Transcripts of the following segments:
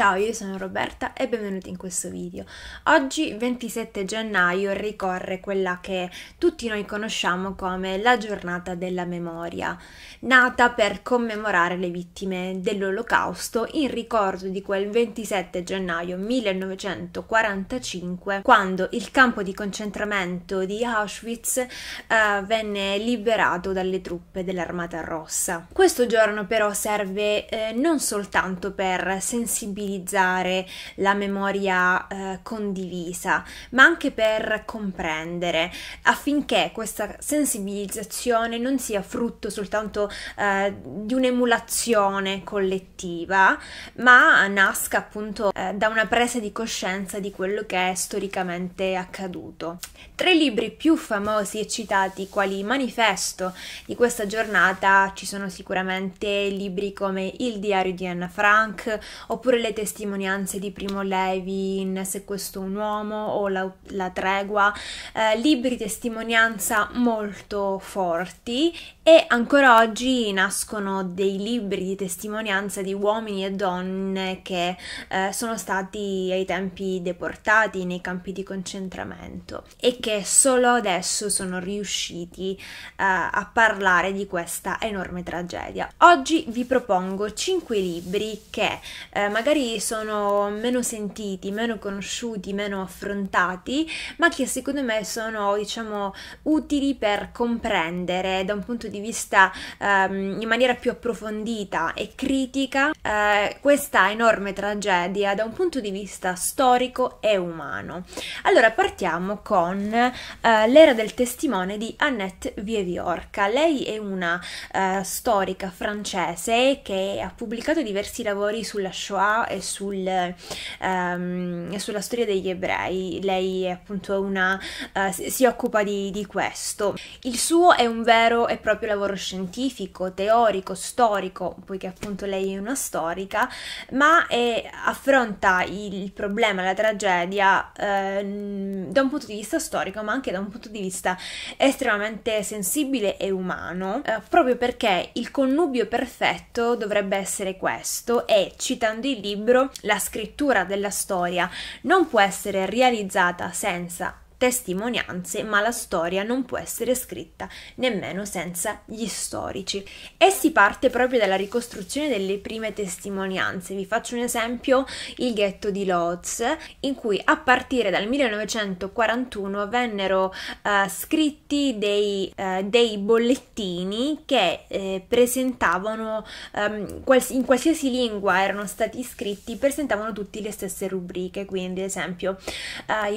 Ciao, io sono Roberta e benvenuti in questo video. Oggi 27 gennaio ricorre quella che tutti noi conosciamo come la giornata della memoria, nata per commemorare le vittime dell'Olocausto in ricordo di quel 27 gennaio 1945 quando il campo di concentramento di Auschwitz eh, venne liberato dalle truppe dell'Armata Rossa. Questo giorno però serve eh, non soltanto per sensibilizzare utilizzare la memoria eh, condivisa, ma anche per comprendere, affinché questa sensibilizzazione non sia frutto soltanto eh, di un'emulazione collettiva, ma nasca appunto eh, da una presa di coscienza di quello che è storicamente accaduto. Tra i libri più famosi e citati quali manifesto di questa giornata ci sono sicuramente libri come Il diario di Anna Frank oppure Le testimonianze di Primo Levi in Se questo è un uomo o La, la tregua, eh, libri testimonianza molto forti e ancora oggi nascono dei libri di testimonianza di uomini e donne che eh, sono stati ai tempi deportati nei campi di concentramento e che solo adesso sono riusciti eh, a parlare di questa enorme tragedia. Oggi vi propongo 5 libri che eh, magari sono meno sentiti, meno conosciuti, meno affrontati, ma che secondo me sono diciamo utili per comprendere da un punto di di vista ehm, in maniera più approfondita e critica eh, questa enorme tragedia da un punto di vista storico e umano. Allora partiamo con eh, l'era del testimone di Annette Vieviorca. Lei è una eh, storica francese che ha pubblicato diversi lavori sulla Shoah e, sul, ehm, e sulla storia degli ebrei. Lei è appunto una, eh, si occupa di, di questo. Il suo è un vero e proprio lavoro scientifico, teorico, storico, poiché appunto lei è una storica, ma è, affronta il problema, la tragedia eh, da un punto di vista storico, ma anche da un punto di vista estremamente sensibile e umano, eh, proprio perché il connubio perfetto dovrebbe essere questo e, citando il libro, la scrittura della storia non può essere realizzata senza testimonianze, ma la storia non può essere scritta nemmeno senza gli storici. E si parte proprio dalla ricostruzione delle prime testimonianze. Vi faccio un esempio, il ghetto di Lodz, in cui a partire dal 1941 vennero eh, scritti dei, eh, dei, bollettini che eh, presentavano, ehm, quals- in qualsiasi lingua erano stati scritti, presentavano tutte le stesse rubriche, quindi ad esempio eh,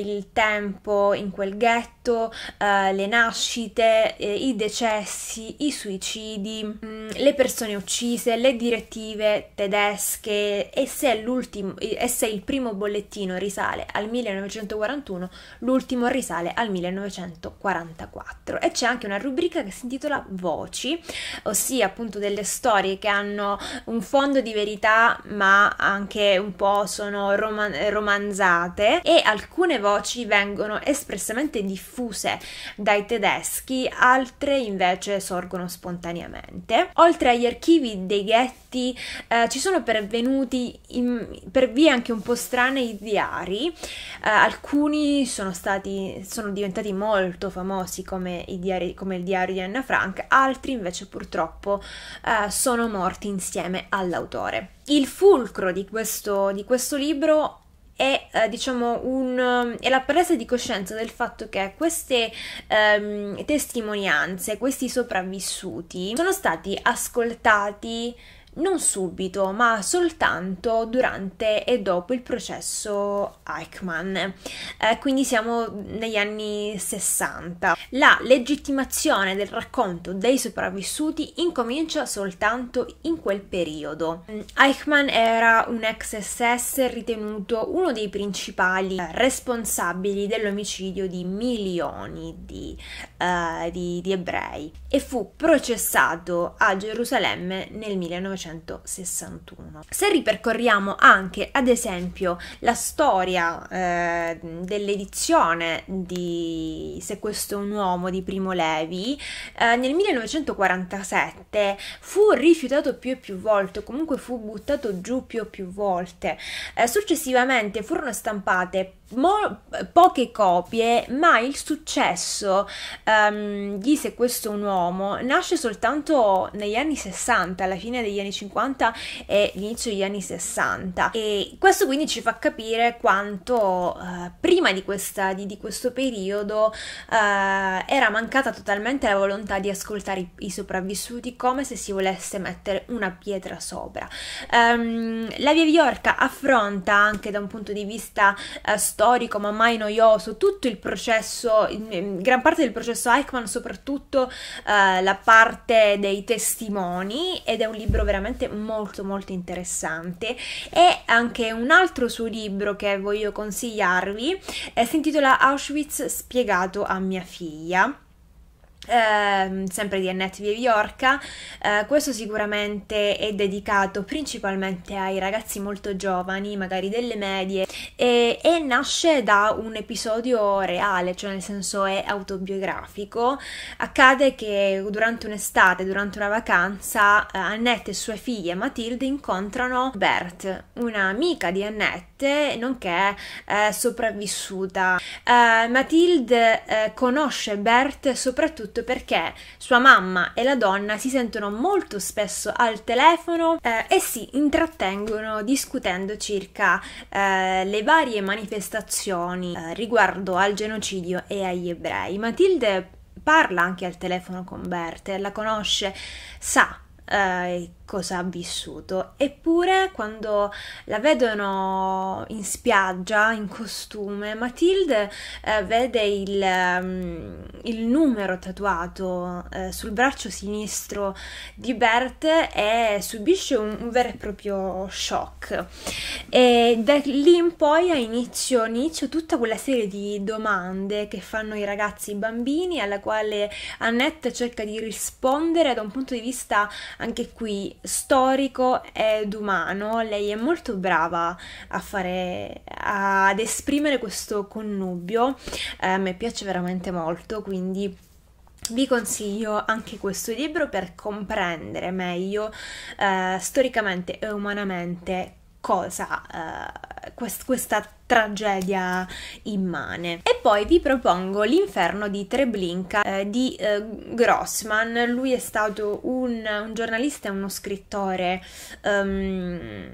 il, il tema tempo in quel ghetto, eh, le nascite, eh, i decessi, i suicidi, mh, mm, le persone uccise, le direttive tedesche e se, e se il primo bollettino risale al 1941, l'ultimo risale al 1944. E c'è anche una rubrica che si intitola Voci, ossia appunto delle storie che hanno un fondo di verità ma anche un po' sono roman- romanzate e alcune voci vengono vengono espressamente diffuse dai tedeschi, altre invece sorgono spontaneamente. Oltre agli archivi dei ghetti eh, ci sono pervenuti in, per vie anche un po' strane i diari, eh, alcuni sono, stati, sono diventati molto famosi come, diari, come, il diario di Anna Frank, altri invece purtroppo eh, sono morti insieme all'autore. Il fulcro di questo, di questo libro è, eh, diciamo, un, ehm, è la presa di coscienza del fatto che queste ehm, testimonianze, questi sopravvissuti, sono stati ascoltati non subito, ma soltanto durante e dopo il processo Eichmann. Eh, quindi siamo negli anni 60. La legittimazione del racconto dei sopravvissuti incomincia soltanto in quel periodo. Eichmann era un ex SS ritenuto uno dei principali responsabili dell'omicidio di milioni di, uh, di, di ebrei e fu processato a Gerusalemme nel 1900. 1961. Se ripercorriamo anche, ad esempio, la storia eh, dell'edizione di Se questo è un uomo di Primo Levi, eh, nel 1947 fu rifiutato più e più volte, comunque fu buttato giù più e più volte. Eh, successivamente furono stampate Mo- poche copie, ma il successo um, ehm, di Se questo è un uomo nasce soltanto negli anni 60, alla fine degli anni 50 e l'inizio degli anni 60. E questo quindi ci fa capire quanto uh, prima di, questa, di, di questo periodo uh, era mancata totalmente la volontà di ascoltare i, i, sopravvissuti come se si volesse mettere una pietra sopra. Um, la via Viorca affronta anche da un punto di vista uh, eh, storico storico ma mai noioso, tutto il processo, gran parte del processo Eichmann, soprattutto eh, la parte dei testimoni ed è un libro veramente molto molto interessante e anche un altro suo libro che voglio consigliarvi eh, si intitola Auschwitz spiegato a mia figlia Ehm, sempre di Annette Vieviorca, eh, questo sicuramente è dedicato principalmente ai ragazzi molto giovani, magari delle medie, e, e nasce da un episodio reale, cioè nel senso è autobiografico. Accade che durante un'estate, durante una vacanza, eh, Annette e sua figlia Matilde incontrano Bert, un'amica di Annette morte, nonché eh, sopravvissuta. Eh, Mathilde eh, conosce Bert soprattutto perché sua mamma e la donna si sentono molto spesso al telefono eh, e si intrattengono discutendo circa eh, le varie manifestazioni eh, riguardo al genocidio e agli ebrei. Matilde parla anche al telefono con Bert, la conosce, sa eh, cosa ha vissuto. Eppure quando la vedono in spiaggia, in costume, Matilde eh, vede il, um, il, numero tatuato eh, sul braccio sinistro di Bert e subisce un, un vero e proprio shock. E da lì in poi ha inizio, inizio tutta quella serie di domande che fanno i ragazzi, i bambini, alla quale Annette cerca di rispondere da un punto di vista anche qui storico ed umano. Lei è molto brava a fare, ad esprimere questo connubio, eh, a me piace veramente molto, quindi... Vi consiglio anche questo libro per comprendere meglio eh, storicamente e umanamente cosa eh, quest questa tragedia immane. E poi vi propongo L'inferno di Treblinka eh, di eh, Grossman. Lui è stato un, un giornalista e uno scrittore um,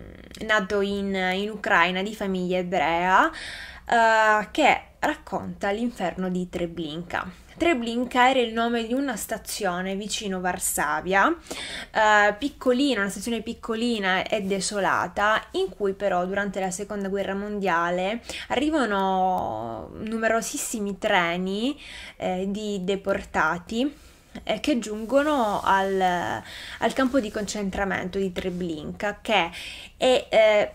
nato in, in, Ucraina di famiglia ebrea uh, che racconta l'inferno di Treblinka. Treblinka era il nome di una stazione vicino Varsavia, eh, piccolina, una stazione piccolina e desolata, in cui però durante la seconda guerra mondiale arrivano numerosissimi treni eh, di deportati eh, che giungono al, al, campo di concentramento di Treblinka, che è eh,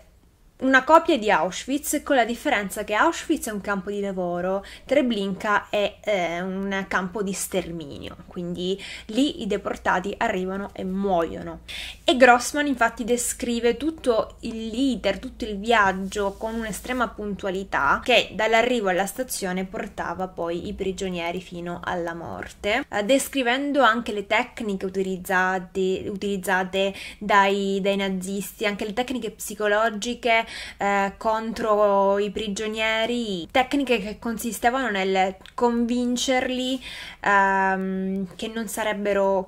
una copia di Auschwitz con la differenza che Auschwitz è un campo di lavoro, Treblinka è eh, un campo di sterminio, quindi lì i deportati arrivano e muoiono. E Grossman infatti descrive tutto il l'iter, tutto il viaggio con un'estrema puntualità che dall'arrivo alla stazione portava poi i prigionieri fino alla morte, eh, descrivendo anche le tecniche utilizzate, utilizzate dai, dai nazisti, anche le tecniche psicologiche eh, contro i prigionieri, tecniche che consistevano nel convincerli ehm, che, non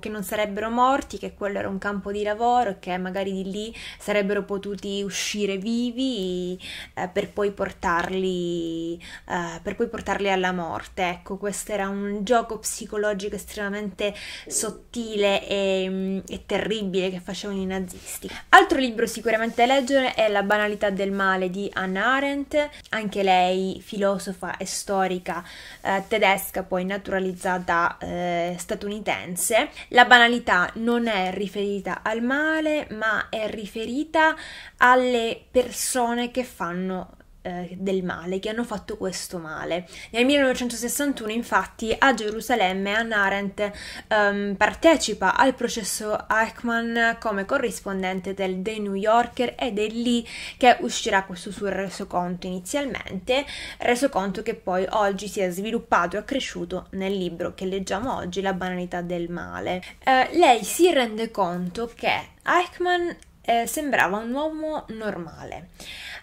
che, non sarebbero, morti, che quello era un campo di lavoro e che magari di lì sarebbero potuti uscire vivi eh, per, poi portarli, eh, per poi portarli alla morte. Ecco, questo era un gioco psicologico estremamente sottile e, mm, e terribile che facevano i nazisti. Altro libro sicuramente da leggere è La banalità del male di Anna Arendt, anche lei filosofa e storica eh, tedesca, poi naturalizzata eh, statunitense. La banalità non è riferita al male, ma è riferita alle persone che fanno eh, del male, che hanno fatto questo male. Nel 1961 infatti a Gerusalemme Anna Arendt ehm, partecipa al processo Eichmann come corrispondente del The New Yorker ed è lì che uscirà questo suo resoconto inizialmente, resoconto che poi oggi si è sviluppato e accresciuto nel libro che leggiamo oggi, La banalità del male. Eh, lei si rende conto che Eichmann eh, sembrava un uomo normale,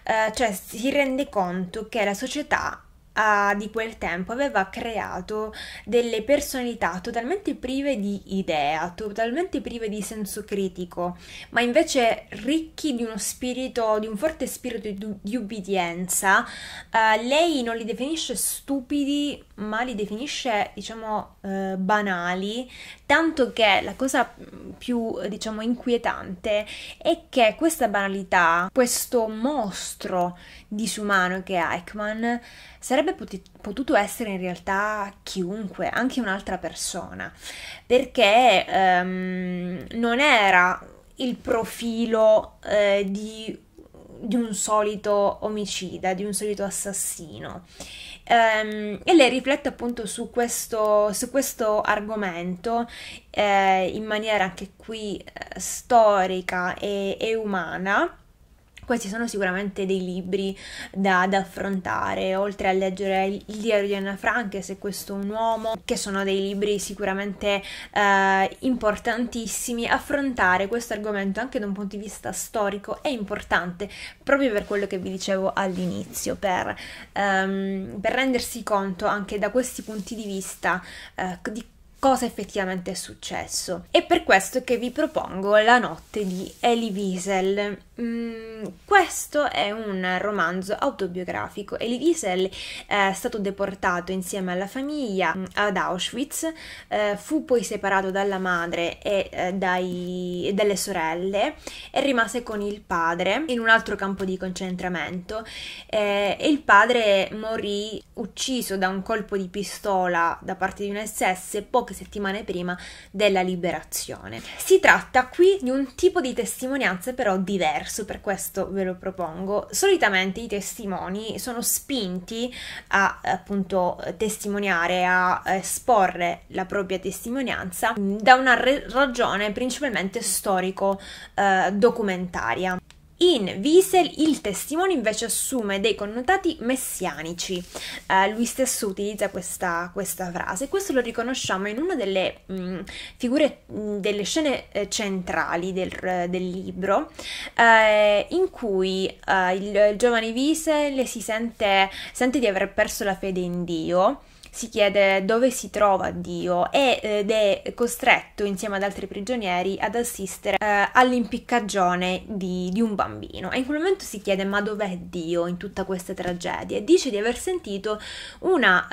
eh, cioè si rende conto che la società eh, di quel tempo aveva creato delle personalità totalmente prive di idea, totalmente prive di senso critico, ma invece ricchi di uno spirito, di un forte spirito di, di ubbidienza. Eh, lei non li definisce stupidi, ma li definisce, diciamo, eh, banali, tanto che la cosa più diciamo inquietante è che questa banalità, questo mostro disumano che è Eichmann sarebbe potuto essere in realtà chiunque, anche un'altra persona, perché um, non era il profilo eh, di, di un solito omicida, di un solito assassino ehm, e lei riflette appunto su questo, su questo argomento eh, in maniera anche qui eh, storica e, e umana questi sono sicuramente dei libri da, da affrontare, oltre a leggere il, il diario di Anna Frank, Se questo è un uomo, che sono dei libri sicuramente eh, importantissimi. Affrontare questo argomento anche da un punto di vista storico è importante, proprio per quello che vi dicevo all'inizio, per, ehm, per rendersi conto anche da questi punti di vista eh, di cosa effettivamente è successo. È per questo che vi propongo La notte di Elie Wiesel. Mm, questo è un romanzo autobiografico. Elie Wiesel eh, è stato deportato insieme alla famiglia mm, ad Auschwitz, eh, fu poi separato dalla madre e eh, dai, dalle sorelle e rimase con il padre in un altro campo di concentramento eh, e il padre morì ucciso da un colpo di pistola da parte di un SS poco poche settimane prima della liberazione. Si tratta qui di un tipo di testimonianze però diverso, per questo ve lo propongo. Solitamente i testimoni sono spinti a appunto testimoniare, a esporre la propria testimonianza da una ragione principalmente storico-documentaria. Eh, in Wiesel il testimone invece assume dei connotati messianici, eh, lui stesso utilizza questa, questa, frase, questo lo riconosciamo in una delle mh, mm, figure, mh, mm, delle scene eh, centrali del, del libro, eh, in cui eh, il, il, giovane Wiesel si sente, sente di aver perso la fede in Dio, si chiede dove si trova Dio ed è costretto insieme ad altri prigionieri ad assistere eh, all'impiccagione di, di, un bambino. E in quel momento si chiede ma dov'è Dio in tutta questa tragedia? E dice di aver sentito una...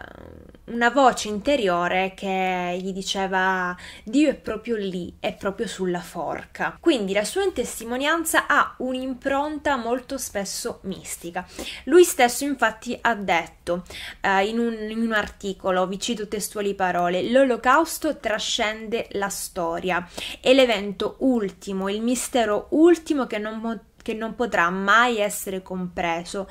Eh, una voce interiore che gli diceva Dio è proprio lì, è proprio sulla forca. Quindi la sua testimonianza ha un'impronta molto spesso mistica. Lui stesso infatti ha detto eh, in, un, in un articolo, vi cito testuali parole, l'olocausto trascende la storia, è l'evento ultimo, il mistero ultimo che non, che non potrà mai essere compreso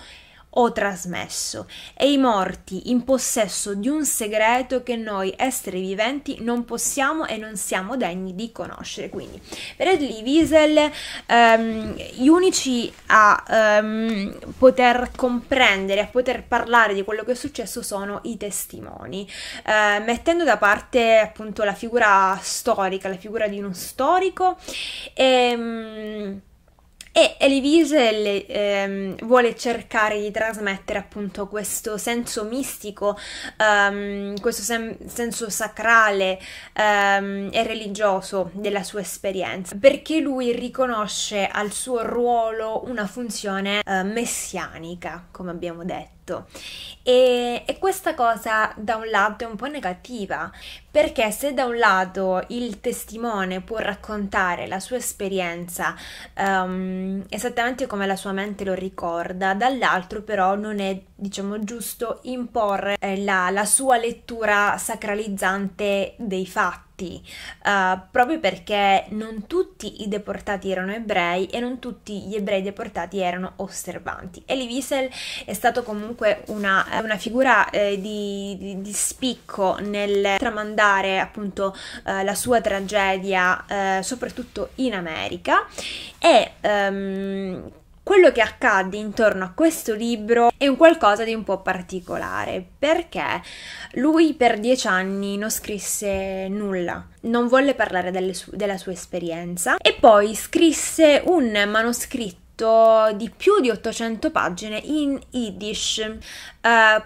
o trasmesso e i morti in possesso di un segreto che noi esseri viventi non possiamo e non siamo degni di conoscere. Quindi per Edley Wiesel um, gli unici a um, poter comprendere, a poter parlare di quello che è successo sono i testimoni, uh, mettendo da parte appunto la figura storica, la figura di uno storico e... Um, e Elie Wiesel ehm, vuole cercare di trasmettere appunto questo senso mistico, ehm, questo sem- senso sacrale ehm, e religioso della sua esperienza, perché lui riconosce al suo ruolo una funzione eh, messianica, come abbiamo detto tutto. E, e, questa cosa da un lato è un po' negativa, perché se da un lato il testimone può raccontare la sua esperienza um, esattamente come la sua mente lo ricorda, dall'altro però non è, diciamo, giusto imporre eh, la, la sua lettura sacralizzante dei fatti fatti, uh, eh, proprio perché non tutti i deportati erano ebrei e non tutti gli ebrei deportati erano osservanti. Elie Wiesel è stato comunque una, una figura eh, di, di, di, spicco nel tramandare appunto eh, la sua tragedia, eh, soprattutto in America, e um, quello che accadde intorno a questo libro è un qualcosa di un po' particolare perché lui per dieci anni non scrisse nulla, non volle parlare su- della sua esperienza e poi scrisse un manoscritto di più di 800 pagine in Yiddish, eh,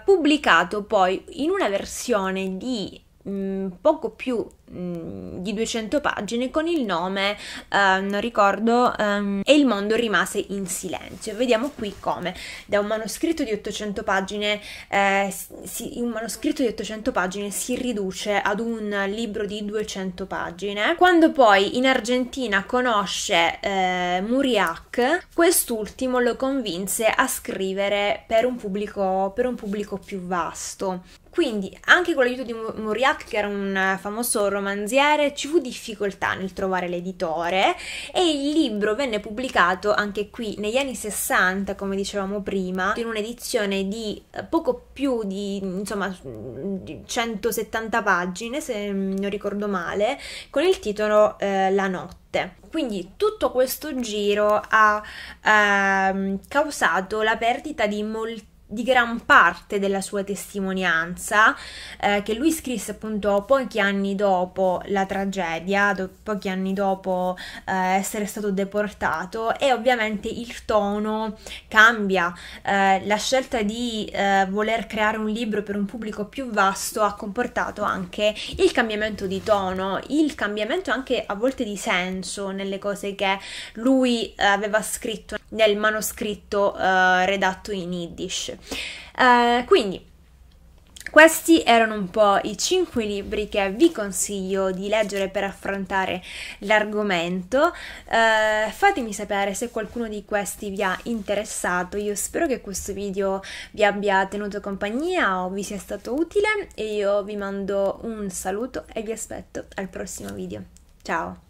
pubblicato poi in una versione di Mm, poco più mh, mm, di 200 pagine con il nome, eh, non ricordo, ehm, e il mondo rimase in silenzio. Vediamo qui come da un manoscritto di 800 pagine, eh, si, un manoscritto di 800 pagine si riduce ad un libro di 200 pagine. Quando poi in Argentina conosce eh, Muriac, quest'ultimo lo convinse a scrivere per un pubblico, per un pubblico più vasto. Quindi, anche con l'aiuto di Mauriac, che era un famoso romanziere, ci fu difficoltà nel trovare l'editore e il libro venne pubblicato anche qui negli anni 60, come dicevamo prima, in un'edizione di eh, poco più di insomma 170 mm, pagine, se non ricordo male, con il titolo eh, La notte. Quindi tutto questo giro ha ehm, causato la perdita di molti di gran parte della sua testimonianza eh, che lui scrisse appunto pochi anni dopo la tragedia, do- pochi anni dopo eh, essere stato deportato e ovviamente il tono cambia, eh, la scelta di eh, voler creare un libro per un pubblico più vasto ha comportato anche il cambiamento di tono, il cambiamento anche a volte di senso nelle cose che lui eh, aveva scritto nel manoscritto eh, redatto in Yiddish. Uh, quindi questi erano un po' i 5 libri che vi consiglio di leggere per affrontare l'argomento. Eh, fatemi sapere se qualcuno di questi vi ha interessato. Io spero che questo video vi abbia tenuto compagnia o vi sia stato utile e io vi mando un saluto e vi aspetto al prossimo video. Ciao!